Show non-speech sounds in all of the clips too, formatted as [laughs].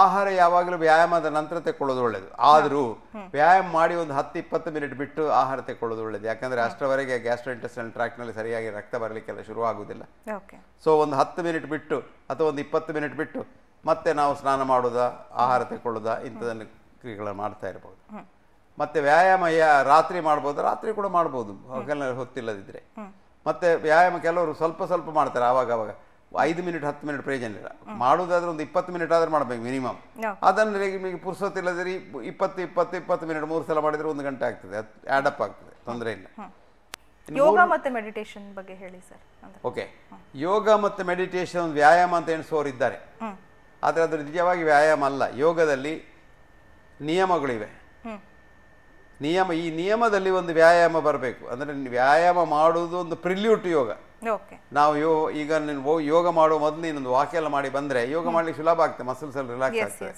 ಆಹಾರ ಯಾವಾಗಲೂ ವ್ಯಾಯಾಮದ ನಂತರ ತೆಕ್ಕೊಳ್ಳೋದು ಒಳ್ಳೇದು ಆದರೂ ವ್ಯಾಯಾಮ ಮಾಡಿ ಒಂದು ಹತ್ತು ಇಪ್ಪತ್ತು ಮಿನಿಟ್ ಬಿಟ್ಟು ಆಹಾರ ತೆಕ್ಕೊಳ್ಳೋದು ಒಳ್ಳೇದು ಯಾಕಂದರೆ ಅಷ್ಟರವರೆಗೆ ಗ್ಯಾಸ್ಟ್ರೋ ಇಂಟೆಸ್ಟಲ್ ಟ್ರ್ಯಾಕ್ನಲ್ಲಿ ಸರಿಯಾಗಿ ರಕ್ತ ಬರಲಿಕ್ಕೆಲ್ಲ ಶುರು ಆಗುವುದಿಲ್ಲ ಸೊ ಒಂದು ಹತ್ತು ಮಿನಿಟ್ ಬಿಟ್ಟು ಅಥವಾ ಒಂದು ಇಪ್ಪತ್ತು ಮಿನಿಟ್ ಬಿಟ್ಟು ಮತ್ತೆ ನಾವು ಸ್ನಾನ ಮಾಡೋದಾ ಆಹಾರ ತೆಕ್ಕೊಳ್ಳೋದ ಇಂಥದನ್ನು ಕ್ರಿಯೆಗಳನ್ನು ಮಾಡ್ತಾ ಇರ್ಬೋದು ಮತ್ತೆ ವ್ಯಾಯಾಮ ಯಾ ರಾತ್ರಿ ಮಾಡ್ಬೋದು ರಾತ್ರಿ ಕೂಡ ಮಾಡ್ಬೋದು ಹೊತ್ತಿಲ್ಲದಿದ್ದರೆ ಮತ್ತೆ ವ್ಯಾಯಾಮ ಕೆಲವರು ಸ್ವಲ್ಪ ಸ್ವಲ್ಪ ಮಾಡ್ತಾರೆ ಆವಾಗ ಆವಾಗ ಐದು ಮಿನಿಟ್ ಹತ್ತು ಮಿನಿಟ್ ಪ್ರಯೋಜನ ಇಲ್ಲ ಮಾಡೋದಾದ್ರೆ ಒಂದು ಇಪ್ಪತ್ತು ಮಿನಿಟ್ ಆದ್ರೆ ಮಾಡಬೇಕು ಮಿನಿಮಮ್ ಅದನ್ನು ನಿಮಗೆ ಇಪ್ಪತ್ತು ಇಪ್ಪತ್ತು ಇಪ್ಪತ್ತು ಮಿನಿಟ್ ಮೂರು ಸಲ ಮಾಡಿದರೆ ಒಂದು ಗಂಟೆ ಆಗ್ತದೆ ಆ್ಯಡ್ ಅಪ್ ಆಗ್ತದೆ ತೊಂದರೆ ಇಲ್ಲ ಯೋಗ ಮತ್ತು ಮೆಡಿಟೇಷನ್ ಬಗ್ಗೆ ಹೇಳಿ ಸರ್ ಓಕೆ ಯೋಗ ಮತ್ತು ಮೆಡಿಟೇಷನ್ ವ್ಯಾಯಾಮ ಅಂತ ಎಣಿಸುವವರು ಇದ್ದಾರೆ ಆದರೆ ಅದು ನಿಜವಾಗಿ ವ್ಯಾಯಾಮ ಅಲ್ಲ ಯೋಗದಲ್ಲಿ ನಿಯಮಗಳಿವೆ ನಿಯಮ ಈ ನಿಯಮದಲ್ಲಿ ಒಂದು ವ್ಯಾಯಾಮ ಬರಬೇಕು ಅಂದರೆ ವ್ಯಾಯಾಮ ಮಾಡುವುದು ಒಂದು ಪ್ರಿಲ್ಯೂಟ್ ಯೋಗ ನಾವು ಯೋ ಈಗ ನೀನು ಯೋಗ ಮಾಡುವ ಮೊದಲು ನೀನೊಂದು ವಾಕ್ ಮಾಡಿ ಬಂದ್ರೆ ಯೋಗ ಮಾಡ್ಲಿಕ್ಕೆ ಸುಲಭ ಆಗ್ತದೆ ಮಸಲ್ಸ್ ಎಲ್ಲ ರಿಲ್ಯಾಕ್ಸ್ ಆಗ್ತದೆ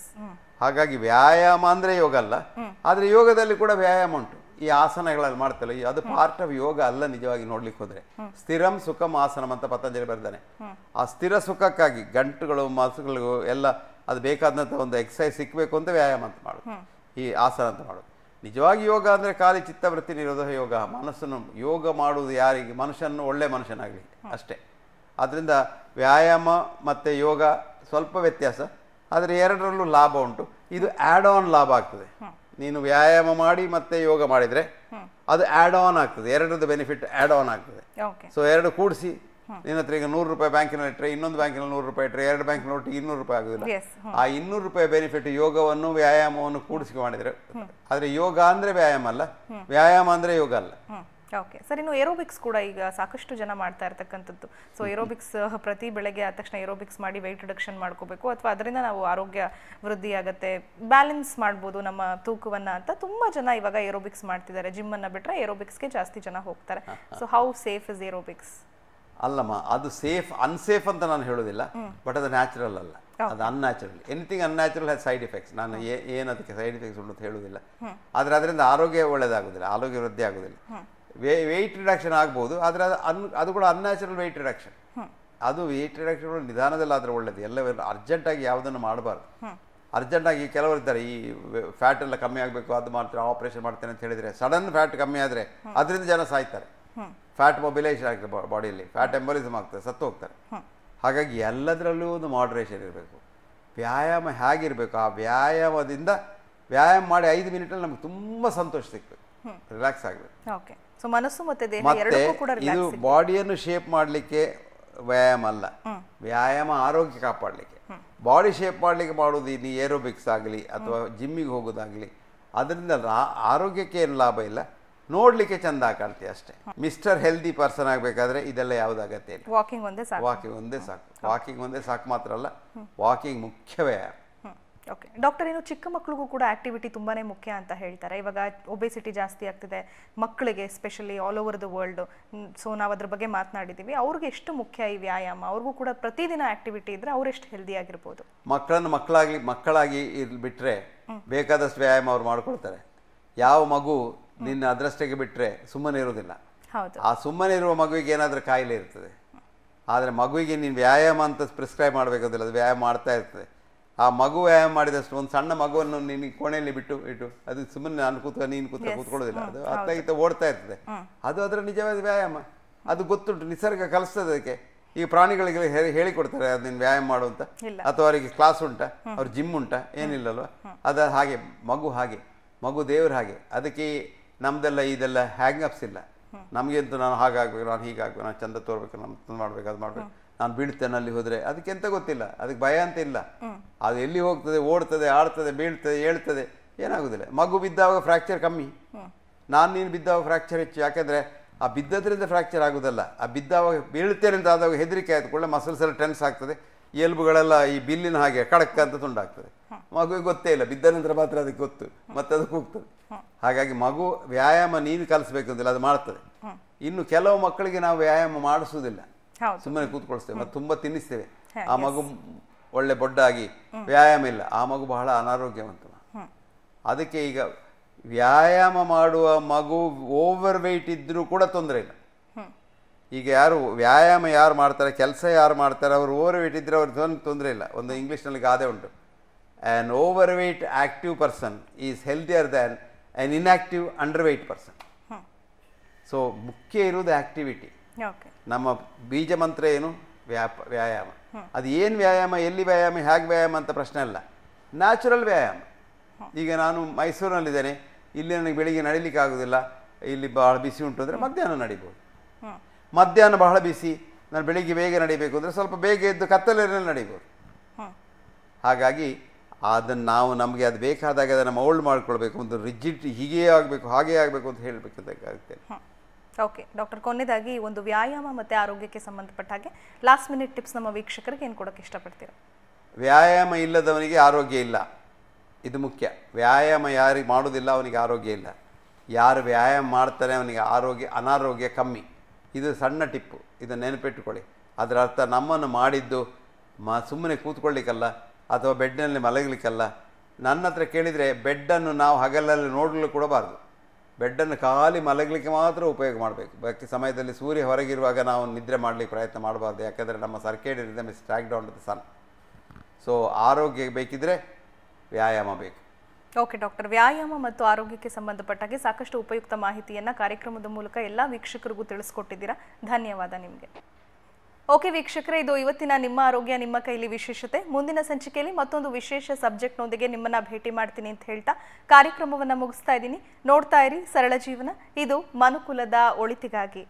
ಹಾಗಾಗಿ ವ್ಯಾಯಾಮ ಅಂದ್ರೆ ಯೋಗ ಅಲ್ಲ ಆದರೆ ಯೋಗದಲ್ಲಿ ಕೂಡ ವ್ಯಾಯಾಮ ಉಂಟು ಈ ಆಸನಗಳಲ್ಲಿ ಮಾಡ್ತಲ್ಲ ಅದು ಪಾರ್ಟ್ ಆಫ್ ಯೋಗ ಅಲ್ಲ ನಿಜವಾಗಿ ನೋಡ್ಲಿಕ್ಕೆ ಹೋದ್ರೆ ಸ್ಥಿರಂ ಸುಖಂ ಆಸನಂ ಅಂತ ಪತಂಜಲಿ ಬರ್ತಾನೆ ಆ ಸ್ಥಿರ ಸುಖಕ್ಕಾಗಿ ಗಂಟುಗಳು ಮಸಗಳು ಎಲ್ಲ ಅದು ಬೇಕಾದಂತ ಒಂದು ಎಕ್ಸಸೈಸ್ ಸಿಕ್ಬೇಕು ಅಂತ ವ್ಯಾಯಾಮ ಅಂತ ಮಾಡುದು ಈ ಆಸನ ಅಂತ ಮಾಡುದು ನಿಜವಾಗಿ ಯೋಗ ಅಂದರೆ ಖಾಲಿ ಚಿತ್ತವೃತ್ತಿ ನಿರೋಧ ಯೋಗ ಮನಸ್ಸನ್ನು ಯೋಗ ಮಾಡುವುದು ಯಾರಿಗೆ ಮನುಷ್ಯನ ಒಳ್ಳೆ ಮನುಷ್ಯನಾಗಲಿಕ್ಕೆ ಅಷ್ಟೇ ಆದ್ದರಿಂದ ವ್ಯಾಯಾಮ ಮತ್ತು ಯೋಗ ಸ್ವಲ್ಪ ವ್ಯತ್ಯಾಸ ಆದರೆ ಎರಡರಲ್ಲೂ ಲಾಭ ಉಂಟು ಇದು ಆ್ಯಡ್ ಆನ್ ಲಾಭ ಆಗ್ತದೆ ನೀನು ವ್ಯಾಯಾಮ ಮಾಡಿ ಮತ್ತೆ ಯೋಗ ಮಾಡಿದರೆ ಅದು ಆ್ಯಡ್ ಆನ್ ಆಗ್ತದೆ ಎರಡರದ್ದು ಬೆನಿಫಿಟ್ ಆ್ಯಡ್ ಆನ್ ಆಗ್ತದೆ ಸೊ ಎರಡು ಕೂಡಿಸಿ ನಿನ್ನ ಹತ್ರ ಈಗ ನೂರು ರೂಪಾಯಿ ಬ್ಯಾಂಕಿನಲ್ಲಿ ಇಟ್ಟರೆ ಇನ್ನೊಂದು ಬ್ಯಾಂಕಿನಲ್ಲಿ ನೂರು ರೂಪಾಯಿ ಇಟ್ಟರೆ ಎರಡು ಬ್ಯಾಂಕ್ ನೋಟ್ ಇನ್ನೂರು ರೂಪಾಯಿ ಆಗುದಿಲ್ಲ ಆ ಇನ್ನೂರು ರೂಪಾಯಿ ಬೆನಿಫಿಟ್ ಯೋಗವನ್ನು ವ್ಯಾಯಾಮವನ್ನು ಕೂಡಿಸಿ ಮಾಡಿದ್ರೆ ಆದ್ರೆ ಯೋಗ ಅಂದ್ರೆ ವ್ಯಾಯಾಮ ಅಲ್ಲ ವ್ಯಾಯಾಮ ಅಂದ್ರೆ ಯೋಗ ಅಲ್ಲ ಓಕೆ ಸರ್ ಇನ್ನು ಏರೋಬಿಕ್ಸ್ ಕೂಡ ಈಗ ಸಾಕಷ್ಟು ಜನ ಮಾಡ್ತಾ ಇರತಕ್ಕಂಥದ್ದು ಸೊ ಏರೋಬಿಕ್ಸ್ [laughs] ಪ್ರತಿ ಬೆಳಗ್ಗೆ ಆದ ತಕ್ಷಣ ಏರೋಬಿಕ್ಸ್ ಮಾಡಿ ವೆಯ್ಟ್ ರಿಡಕ್ಷನ್ ಮಾಡ್ಕೋಬೇಕು ಅಥವಾ ಅದರಿಂದ ನಾವು ಆರೋಗ್ಯ ವೃದ್ಧಿ ಆಗುತ್ತೆ ಬ್ಯಾಲೆನ್ಸ್ ಮಾಡ್ಬೋದು ನಮ್ಮ ತೂಕವನ್ನು ಅಂತ ತುಂಬ ಜನ ಇವಾಗ ಏರೋಬಿಕ್ಸ್ ಮಾಡ್ತಿದ್ದಾರೆ ಜಿಮ್ಮನ್ನು ಬಿಟ್ಟರೆ ಏರೋಬಿಕ್ಸ್ಗೆ ಜಾಸ್ತಿ ಜನ ಹೋಗ್ತಾರೆ so how safe is aerobics ಅಲ್ಲಮ್ಮ ಅದು ಸೇಫ್ ಅನ್ಸೇಫ್ ಅಂತ ನಾನು ಹೇಳೋದಿಲ್ಲ ಬಟ್ ಅದು ನ್ಯಾಚುರಲ್ ಅಲ್ಲ ಅದು unnatural anything unnatural has side effects ನಾನು ಏನು ಅದಕ್ಕೆ ಸೈಡ್ ಎಫೆಕ್ಟ್ಸ್ ಉಂಟು ಅಂತ ಹೇಳುವುದಿಲ್ಲ ಆದರೆ ಅದರಿಂದ ಆರೋಗ್ಯ ಒಳ್ಳೇದಾಗುದಿಲ್ಲ ಆರೋಗ್ಯ ವೃದ್ಧಿ ಆಗೋದಿಲ್ಲ ವೇ ವೆಯ್ಟ್ ರಿಡಕ್ಷನ್ ಆಗ್ಬೋದು ಆದರೆ ಅದು ಅನ್ ಅದು ಕೂಡ ಅನ್ಯಾಚುರಲ್ ವೆಯ್ಟ್ ರಿಡಕ್ಷನ್ ಅದು ವೆಯ್ಟ್ ರಿಡಕ್ಷನ್ ನಿಧಾನದಲ್ಲಿ ಆದರೆ ಒಳ್ಳೇದು ಎಲ್ಲ ಅರ್ಜೆಂಟಾಗಿ ಯಾವುದನ್ನು ಮಾಡಬಾರ್ದು ಅರ್ಜೆಂಟಾಗಿ ಕೆಲವರು ಇದ್ದಾರೆ ಈ ಫ್ಯಾಟ್ ಎಲ್ಲ ಕಮ್ಮಿ ಆಗಬೇಕು ಅದು ಮಾಡ್ತಾರೆ ಆಪರೇಷನ್ ಮಾಡ್ತೇನೆ ಅಂತ ಹೇಳಿದರೆ ಸಡನ್ ಫ್ಯಾಟ್ ಕಮ್ಮಿ ಆದರೆ ಅದರಿಂದ ಜನ ಸಾಯ್ತಾರೆ ಫ್ಯಾಟ್ ಮೊಬಿಲೈಸ್ ಆಗ್ತದೆ ಬಾಡಿಯಲ್ಲಿ ಫ್ಯಾಟ್ ಎಂಬಲಿಸಮ್ ಆಗ್ತದೆ ಸತ್ತು ಹೋಗ್ತಾರೆ ಹಾಗಾಗಿ ಎಲ್ಲದರಲ್ಲೂ ಒಂದು ಮಾಡ್ರೇಷನ್ ಇರಬೇಕು ವ್ಯಾಯಾಮ ಹೇಗಿರಬೇಕು ಆ ವ್ಯಾಯಾಮದಿಂದ ವ್ಯಾಯಾಮ ಮಾಡಿ ಐದು ಮಿನಿಟಲ್ಲಿ ನಮ್ಗೆ ತುಂಬ ಸಂತೋಷ ಸಿಗ್ಬೇಕು ರಿಲ್ಯಾಕ್ಸ್ ಆಗಬೇಕು ಓಕೆ ಸೊ ಮನಸ್ಸು ಮತ್ತೆ ದೇಹ ಎರಡಕ್ಕೂ ಕೂಡ ಇದು ಬಾಡಿಯನ್ನು ಶೇಪ್ ಮಾಡಲಿಕ್ಕೆ ವ್ಯಾಯಾಮ ಅಲ್ಲ ವ್ಯಾಯಾಮ ಆರೋಗ್ಯ ಕಾಪಾಡಲಿಕ್ಕೆ ಬಾಡಿ ಶೇಪ್ ಮಾಡಲಿಕ್ಕೆ ಮಾಡೋದು ಇನ್ನು ಏರೋಬಿಕ್ಸ್ ಆಗಲಿ ಅಥವಾ ಜಿಮ್ಮಿಗೆ ಹೋಗೋದಾಗಲಿ ಅದರಿಂದ ಆರೋಗ್ಯಕ್ಕೆ ಏನು ಲಾಭ ಇಲ್ಲ ನೋಡಲಿಕ್ಕೆ ಚಂದ ಕಾಣ್ತೀವಿ ಅಷ್ಟೇ ಮಿಸ್ಟರ್ ಹೆಲ್ದಿ ಪರ್ಸನ್ ಆಗ್ಬೇಕಾದ್ರೆ ಇದೆಲ್ಲ ಯಾವ್ದು ವಾಕಿಂಗ್ ಒಂದೇ ಸಾಕು ವಾಕಿಂಗ್ ಒಂದೇ ಸಾಕು ವಾಕಿಂಗ್ ಒಂದೇ ಸಾಕು ಮಾತ್ರ ಅಲ್ಲ ವಾಕಿಂಗ್ ಮುಖ್ಯವೇ ಓಕೆ ಡಾಕ್ಟರ್ ಏನು ಚಿಕ್ಕ ಮಕ್ಕಳಿಗೂ ಕೂಡ ಆಕ್ಟಿವಿಟಿ ತುಂಬಾನೇ ಮುಖ್ಯ ಅಂತ ಹೇಳ್ತಾರೆ ಇವಾಗ ಒಬೆಸಿಟಿ ಜಾಸ್ತಿ ಆಗ್ತಿದೆ ಮಕ್ಕಳಿಗೆ specially all over the world so ನಾವು ಅದ್ರ ಬಗ್ಗೆ ಮಾತನಾಡಿದ್ದೀವಿ ಅವ್ರಿಗೆ ಎಷ್ಟು ಮುಖ್ಯ ಈ ವ್ಯಾಯಾಮ ಅವ್ರಿಗೂ ಕೂಡ ಪ್ರತಿದಿನ ಆಕ್ಟಿವಿಟಿ ಇದ್ರೆ ಅವ್ರು ಎಷ್ಟು ಹೆಲ್ದಿ ಆಗಿರ್ಬೋದು ಮಕ್ಕಳನ್ನು ಮಕ್ಕಳಾಗಿ ಮಕ್ಕಳಾಗಿ ಇಲ್ಲಿ ಬಿಟ್ಟರೆ ಬೇಕಾದಷ್ಟು ವ್ಯಾಯಾಮ ಅವ್ರು ಮಾಡ್ಕೊಳ್ತಾರೆ ಯಾವ ಮಗು ನಿನ್ನ ಅದೃಷ್ಟಕ್ಕೆ ಬಿಟ್ಟರೆ ಸುಮ್ಮನೆ ಇರೋದಿಲ್ಲ ಆ ಸುಮ್ಮನೆ ಇರುವ ಮಗುವಿಗೆ ಏನಾದರೂ ಕಾಯಿಲೆ ಇರ್ತದೆ ಆದರೆ ಮಗುವಿಗೆ ನೀನು ವ್ಯಾಯಾಮ ಅಂತ ಪ್ರಿಸ್ಕ್ರೈಬ್ ಮಾಡಬೇಕಾದಿಲ್ಲ ಅದು ವ್ಯಾಯಾಮ ಮಾಡ್ತಾ ಇರ್ತದೆ ಆ ಮಗು ವ್ಯಾಯಾಮ ಮಾಡಿದಷ್ಟು ಒಂದು ಸಣ್ಣ ಮಗುವನ್ನು ನಿನ್ನ ಕೋಣೆಯಲ್ಲಿ ಬಿಟ್ಟು ಇಟ್ಟು ಅದು ಸುಮ್ಮನೆ ನಾನು ಕೂತ ನೀನು ಕೂತ ಕೂತ್ಕೊಳ್ಳೋದಿಲ್ಲ ಅದು ಅತ್ತ ಓಡ್ತಾ ಇರ್ತದೆ ಅದು ಅದರ ನಿಜವಾದ ವ್ಯಾಯಾಮ ಅದು ಗೊತ್ತುಂಟು ನಿಸರ್ಗ ಕಲಿಸ್ತದೆ ಅದಕ್ಕೆ ಈ ಪ್ರಾಣಿಗಳಿಗೆ ಹೇಳಿಕೊಡ್ತಾರೆ ನೀನು ವ್ಯಾಯಾಮ ಮಾಡು ಅಂತ ಅಥವಾ ಅವರಿಗೆ ಕ್ಲಾಸ್ ಉಂಟಾ ಅವ್ರ ಜಿಮ್ ಉಂಟಾ ಏನಿಲ್ಲಲ್ವ ಅದು ಹಾಗೆ ಮಗು ಹಾಗೆ ಮಗು ದೇವ್ರ ಹಾಗೆ ಅದಕ್ಕೆ ನಮ್ದೆಲ್ಲ ಇದೆಲ್ಲ ಅಪ್ಸ್ ಇಲ್ಲ ನಮಗೆಂತೂ ನಾನು ಹಾಗಾಗಬೇಕು ನಾನು ಹೀಗಾಗಬೇಕು ನಾನು ಚಂದ ತೋರ್ಬೇಕು ನಾನು ಮಾಡ್ಬೇಕು ಅದು ಮಾಡ್ಬೇಕು ನಾನು ಬೀಳ್ತೇನೆ ಅಲ್ಲಿ ಹೋದರೆ ಎಂತ ಗೊತ್ತಿಲ್ಲ ಅದಕ್ಕೆ ಭಯ ಅಂತ ಇಲ್ಲ ಅದು ಎಲ್ಲಿ ಹೋಗ್ತದೆ ಓಡ್ತದೆ ಆಡ್ತದೆ ಬೀಳ್ತದೆ ಹೇಳ್ತದೆ ಏನಾಗುದಿಲ್ಲ ಮಗು ಬಿದ್ದಾಗ ಫ್ರ್ಯಾಕ್ಚರ್ ಕಮ್ಮಿ ನಾನು ನೀನು ಬಿದ್ದಾಗ ಫ್ರಾಕ್ಚರ್ ಹೆಚ್ಚು ಯಾಕೆಂದರೆ ಆ ಬಿದ್ದದ್ರಿಂದ ಫ್ರ್ಯಾಕ್ಚರ್ ಆಗುದಲ್ಲ ಆ ಬಿದ್ದಾವಾಗ ಬೀಳ್ತೇನೆ ಅಂತ ಆದಾಗ ಹೆದರಿಕೆ ಆಯ್ತು ಕೂಡ ಮಸಲ್ಸ್ ಎಲ್ಲ ಟೆನ್ಸ್ ಆಗ್ತದೆ ಎಲ್ಬುಗಳೆಲ್ಲ ಈ ಬಿಲ್ಲಿನ ಹಾಗೆ ಕಡಕ್ ಅಂತ ತುಂಡಾಗ್ತದೆ ಮಗುವಿಗೆ ಗೊತ್ತೇ ಇಲ್ಲ ಬಿದ್ದ ನಂತರ ಮಾತ್ರ ಅದಕ್ಕೆ ಗೊತ್ತು ಮತ್ತೆ ಅದಕ್ಕೆ ಹೋಗ್ತದೆ ಹಾಗಾಗಿ ಮಗು ವ್ಯಾಯಾಮ ನೀನು ಕಲಿಸ್ಬೇಕಂತಿಲ್ಲ ಅದು ಮಾಡ್ತದೆ ಇನ್ನು ಕೆಲವು ಮಕ್ಕಳಿಗೆ ನಾವು ವ್ಯಾಯಾಮ ಮಾಡಿಸುವುದಿಲ್ಲ ಸುಮ್ಮನೆ ಕೂತ್ಕೊಳಿಸ್ತೇವೆ ಮತ್ತು ತುಂಬ ತಿನ್ನಿಸ್ತೇವೆ ಆ ಮಗು ಒಳ್ಳೆ ಬೊಡ್ಡಾಗಿ ವ್ಯಾಯಾಮ ಇಲ್ಲ ಆ ಮಗು ಬಹಳ ಅನಾರೋಗ್ಯವಂತ ಅದಕ್ಕೆ ಈಗ ವ್ಯಾಯಾಮ ಮಾಡುವ ಮಗು ಓವರ್ ವೆಯ್ಟ್ ಇದ್ದರೂ ಕೂಡ ತೊಂದರೆ ಇಲ್ಲ ಈಗ ಯಾರು ವ್ಯಾಯಾಮ ಯಾರು ಮಾಡ್ತಾರೆ ಕೆಲಸ ಯಾರು ಮಾಡ್ತಾರೆ ಅವರು ಓವರ್ ವೆಯ್ಟ್ ಇದ್ರೆ ಅವ್ರಿಗೆ ತೊಂದರೆ ಇಲ್ಲ ಒಂದು ಇಂಗ್ಲೀಷ್ನಲ್ಲಿ ಗಾದೆ ಉಂಟು an overweight active person is healthier than an under underweight person so ಮುಖ್ಯ ಇರೋದು ಆಕ್ಟಿವಿಟಿ ನಮ್ಮ ಬೀಜ ಮಂತ್ರ ಏನು ವ್ಯಾಪ ವ್ಯಾಯಾಮ ಅದು ಏನು ವ್ಯಾಯಾಮ ಎಲ್ಲಿ ವ್ಯಾಯಾಮ ಹೇಗೆ ವ್ಯಾಯಾಮ ಅಂತ ಪ್ರಶ್ನೆ ಅಲ್ಲ ನ್ಯಾಚುರಲ್ ವ್ಯಾಯಾಮ ಈಗ ನಾನು ಮೈಸೂರಿನಲ್ಲಿದ್ದೇನೆ ಇಲ್ಲಿ ನನಗೆ ಬೆಳಿಗ್ಗೆ ನಡಿಲಿಕ್ಕೆ ಆಗೋದಿಲ್ಲ ಇಲ್ಲಿ ಬಹಳ ಬಿಸಿ ಉಂಟು ಅಂದರೆ ಮಧ್ಯಾಹ್ನ ನಡಿಬೋದು ಮಧ್ಯಾಹ್ನ ಬಹಳ ಬಿಸಿ ನಾನು ಬೆಳಿಗ್ಗೆ ಬೇಗ ನಡಿಬೇಕು ಅಂದರೆ ಸ್ವಲ್ಪ ಬೇಗ ಎದ್ದು ಕತ್ತಲಲ್ಲಿ ನಡಿಬೋದು ಹಾಗಾಗಿ ಅದನ್ನು ನಾವು ನಮಗೆ ಅದು ಬೇಕಾದಾಗ ಅದನ್ನು ಮೌಲ್ಡ್ ಮಾಡ್ಕೊಳ್ಬೇಕು ಒಂದು ರಿಜಿಡ್ ಹೀಗೆ ಆಗಬೇಕು ಹಾಗೇ ಆಗಬೇಕು ಅಂತ ಹೇಳಬೇಕಾಗುತ್ತೆ ಓಕೆ ಡಾಕ್ಟರ್ ಕೊನೆಯದಾಗಿ ಒಂದು ವ್ಯಾಯಾಮ ಮತ್ತು ಆರೋಗ್ಯಕ್ಕೆ ಸಂಬಂಧಪಟ್ಟ ಹಾಗೆ ಲಾಸ್ಟ್ ಮಿನಿಟ್ ಟಿಪ್ಸ್ ನಮ್ಮ ವೀಕ್ಷಕರಿಗೆ ಏನು ಕೊಡೋಕ್ಕೆ ಇಷ್ಟಪಡ್ತೀರಾ ವ್ಯಾಯಾಮ ಇಲ್ಲದವನಿಗೆ ಆರೋಗ್ಯ ಇಲ್ಲ ಇದು ಮುಖ್ಯ ವ್ಯಾಯಾಮ ಯಾರಿಗೆ ಮಾಡೋದಿಲ್ಲ ಅವನಿಗೆ ಆರೋಗ್ಯ ಇಲ್ಲ ಯಾರು ವ್ಯಾಯಾಮ ಮಾಡ್ತಾರೆ ಅವನಿಗೆ ಆರೋಗ್ಯ ಅನಾರೋಗ್ಯ ಕಮ್ಮಿ ಇದು ಸಣ್ಣ ಟಿಪ್ಪು ಇದನ್ನು ನೆನಪಿಟ್ಟುಕೊಳ್ಳಿ ಅದರ ಅರ್ಥ ನಮ್ಮನ್ನು ಮಾಡಿದ್ದು ಮ ಸುಮ್ಮನೆ ಕೂತ್ಕೊಳ್ಳಿಕ್ಕಲ್ಲ ಅಥವಾ ಬೆಡ್ನಲ್ಲಿ ಮಲಗಲಿಕ್ಕಲ್ಲ ನನ್ನ ಹತ್ರ ಕೇಳಿದರೆ ಬೆಡ್ಡನ್ನು ನಾವು ಹಗಲಲ್ಲಿ ನೋಡಲು ಕೊಡಬಾರ್ದು ಬೆಡ್ಡನ್ನು ಖಾಲಿ ಮಲಗಲಿಕ್ಕೆ ಮಾತ್ರ ಉಪಯೋಗ ಮಾಡಬೇಕು ಬಾಕಿ ಸಮಯದಲ್ಲಿ ಸೂರ್ಯ ಹೊರಗಿರುವಾಗ ನಾವು ನಿದ್ರೆ ಮಾಡಲಿಕ್ಕೆ ಪ್ರಯತ್ನ ಮಾಡಬಾರ್ದು ಯಾಕಂದರೆ ನಮ್ಮ circadian rhythm is track down the sun so ಆರೋಗ್ಯ ಬೇಕಿದ್ರೆ ವ್ಯಾಯಾಮ ಬೇಕು ಓಕೆ ಡಾಕ್ಟರ್ ವ್ಯಾಯಾಮ ಮತ್ತು ಆರೋಗ್ಯಕ್ಕೆ ಸಂಬಂಧಪಟ್ಟಾಗೆ ಸಾಕಷ್ಟು ಉಪಯುಕ್ತ ಮಾಹಿತಿಯನ್ನು ಕಾರ್ಯಕ್ರಮದ ಮೂಲಕ ಎಲ್ಲ ವೀಕ್ಷಕರಿಗೂ ತಿಳಿಸ್ಕೊಟ್ಟಿದ್ದೀರಾ ಧನ್ಯವಾದ ನಿಮಗೆ ಓಕೆ ವೀಕ್ಷಕರೇ ಇದು ಇವತ್ತಿನ ನಿಮ್ಮ ಆರೋಗ್ಯ ನಿಮ್ಮ ಕೈಲಿ ವಿಶೇಷತೆ ಮುಂದಿನ ಸಂಚಿಕೆಯಲ್ಲಿ ಮತ್ತೊಂದು ವಿಶೇಷ ಸಬ್ಜೆಕ್ಟ್ ನೊಂದಿಗೆ ನಿಮ್ಮನ್ನ ಭೇಟಿ ಮಾಡ್ತೀನಿ ಅಂತ ಹೇಳ್ತಾ ಕಾರ್ಯಕ್ರಮವನ್ನು ಮುಗಿಸ್ತಾ ಇದ್ದೀನಿ ನೋಡ್ತಾ ಇರಿ ಸರಳ ಜೀವನ ಇದು ಮನುಕುಲದ ಒಳಿತಿಗಾಗಿ